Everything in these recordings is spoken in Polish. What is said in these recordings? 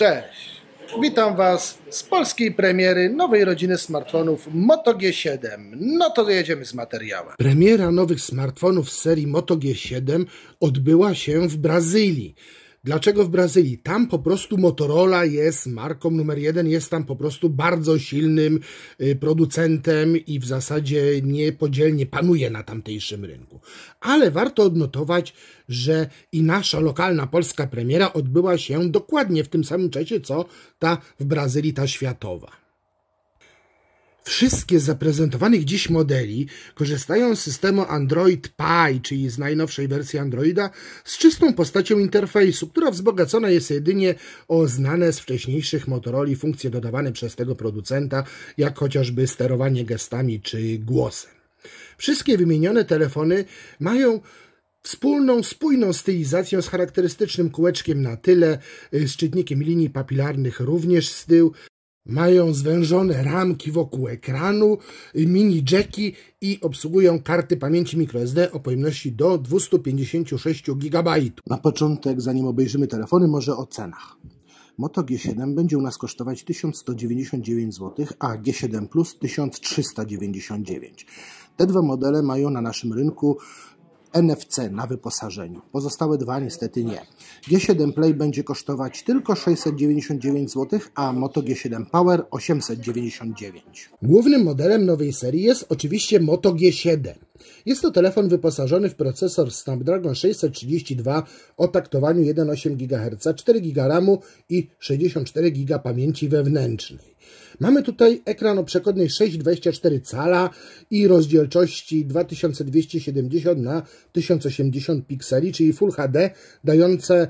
Cześć! Witam Was z polskiej premiery nowej rodziny smartfonów Moto G7. No to jedziemy z materiałem. Premiera nowych smartfonów z serii Moto G7 odbyła się w Brazylii. Dlaczego w Brazylii? Tam po prostu Motorola jest marką numer jeden, jest tam po prostu bardzo silnym y, producentem i w zasadzie niepodzielnie panuje na tamtejszym rynku. Ale warto odnotować, że i nasza lokalna polska premiera odbyła się dokładnie w tym samym czasie, co ta w Brazylii, ta światowa. Wszystkie zaprezentowanych dziś modeli korzystają z systemu Android Pie, czyli z najnowszej wersji Androida, z czystą postacią interfejsu, która wzbogacona jest jedynie o znane z wcześniejszych Motorola funkcje dodawane przez tego producenta, jak chociażby sterowanie gestami czy głosem. Wszystkie wymienione telefony mają wspólną, spójną stylizacją z charakterystycznym kółeczkiem na tyle, z czytnikiem linii papilarnych również z tyłu, mają zwężone ramki wokół ekranu, mini jacki i obsługują karty pamięci microSD o pojemności do 256 GB. Na początek, zanim obejrzymy telefony, może o cenach. Moto G7 będzie u nas kosztować 1199 zł, a G7 Plus 1399. Te dwa modele mają na naszym rynku NFC na wyposażeniu. Pozostałe dwa niestety nie. G7 Play będzie kosztować tylko 699 zł, a Moto G7 Power 899. Głównym modelem nowej serii jest oczywiście Moto G7. Jest to telefon wyposażony w procesor Snapdragon 632 o taktowaniu 1,8 GHz, 4 GB RAMu i 64 GB pamięci wewnętrznej. Mamy tutaj ekran o przekodnej 6,24 cala i rozdzielczości 2270 na 1080 pikseli, czyli Full HD, dające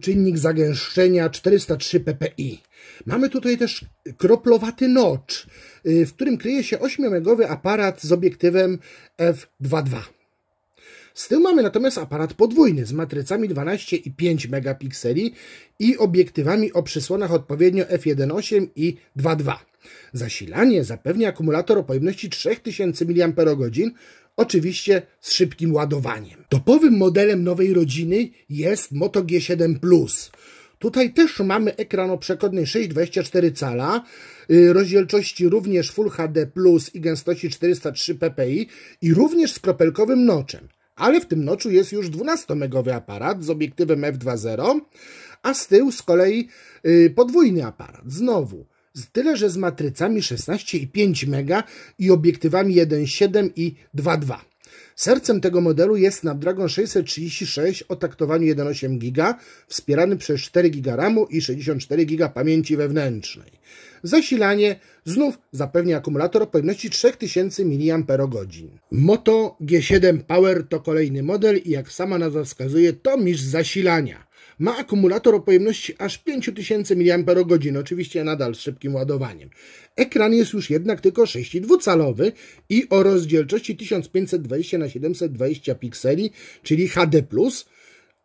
czynnik zagęszczenia 403 ppi. Mamy tutaj też kroplowaty notch, Y, w którym kryje się 8-megowy aparat z obiektywem f2.2. Z tyłu mamy natomiast aparat podwójny z matrycami 12 i 5 megapikseli i obiektywami o przysłonach odpowiednio f1.8 i 2.2. Zasilanie zapewnia akumulator o pojemności 3000 mAh, oczywiście z szybkim ładowaniem. Topowym modelem nowej rodziny jest Moto G7 Plus – Tutaj też mamy ekran o przekodnej 6,24 cala, y, rozdzielczości również Full HD Plus i gęstości 403 ppi i również z kropelkowym noczem. Ale w tym noczu jest już 12-megowy aparat z obiektywem f2.0, a z tyłu z kolei y, podwójny aparat. Znowu Tyle, że z matrycami 16,5 mega i obiektywami 1,7 i 2,2. Sercem tego modelu jest Snapdragon 636 o taktowaniu 1.8 GB, wspierany przez 4 GB RAMu i 64 GB pamięci wewnętrznej. Zasilanie znów zapewnia akumulator o pojemności 3000 mAh. Moto G7 Power to kolejny model i jak sama nazwa wskazuje to mistrz zasilania. Ma akumulator o pojemności aż 5000 mAh, oczywiście nadal z szybkim ładowaniem. Ekran jest już jednak tylko 6,2 calowy i o rozdzielczości 1520 x 720 pikseli, czyli HD+,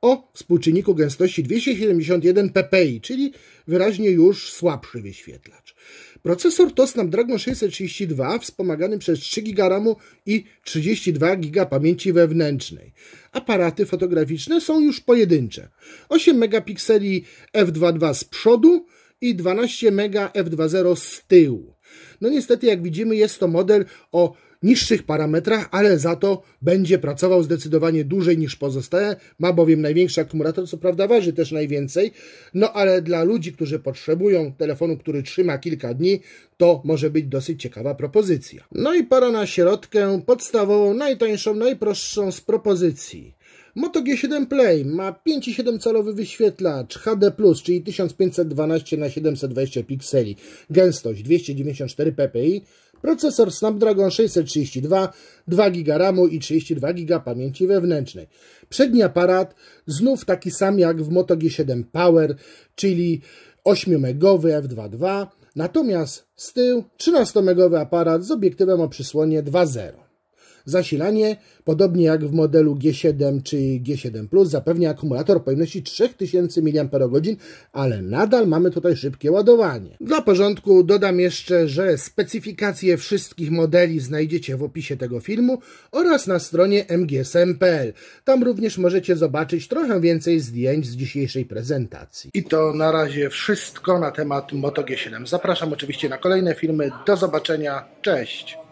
o współczynniku gęstości 271 ppi, czyli wyraźnie już słabszy wyświetlacz. Procesor to Snapdragon 632 wspomagany przez 3 GB RAMu i 32 GB pamięci wewnętrznej. Aparaty fotograficzne są już pojedyncze. 8 megapikseli f2.2 z przodu i 12 mega f2.0 z tyłu. No niestety, jak widzimy, jest to model o niższych parametrach, ale za to będzie pracował zdecydowanie dłużej niż pozostałe, ma bowiem największy akumulator, co prawda waży też najwięcej, no ale dla ludzi, którzy potrzebują telefonu, który trzyma kilka dni, to może być dosyć ciekawa propozycja. No i para na środkę, podstawową, najtańszą, najprostszą z propozycji. Moto G7 Play ma 5,7 calowy wyświetlacz HD+, czyli 1512 x 720 pikseli, gęstość 294 ppi, Procesor Snapdragon 632, 2 GB RAMu i 32 GB pamięci wewnętrznej. Przedni aparat znów taki sam jak w Moto G7 Power, czyli 8-megowy f2.2, natomiast z tyłu 13-megowy aparat z obiektywem o przysłonie 2.0. Zasilanie, podobnie jak w modelu G7 czy G7+, zapewnia akumulator pojemności 3000 mAh, ale nadal mamy tutaj szybkie ładowanie. Dla porządku dodam jeszcze, że specyfikacje wszystkich modeli znajdziecie w opisie tego filmu oraz na stronie mgsm.pl. Tam również możecie zobaczyć trochę więcej zdjęć z dzisiejszej prezentacji. I to na razie wszystko na temat Moto G7. Zapraszam oczywiście na kolejne filmy. Do zobaczenia. Cześć!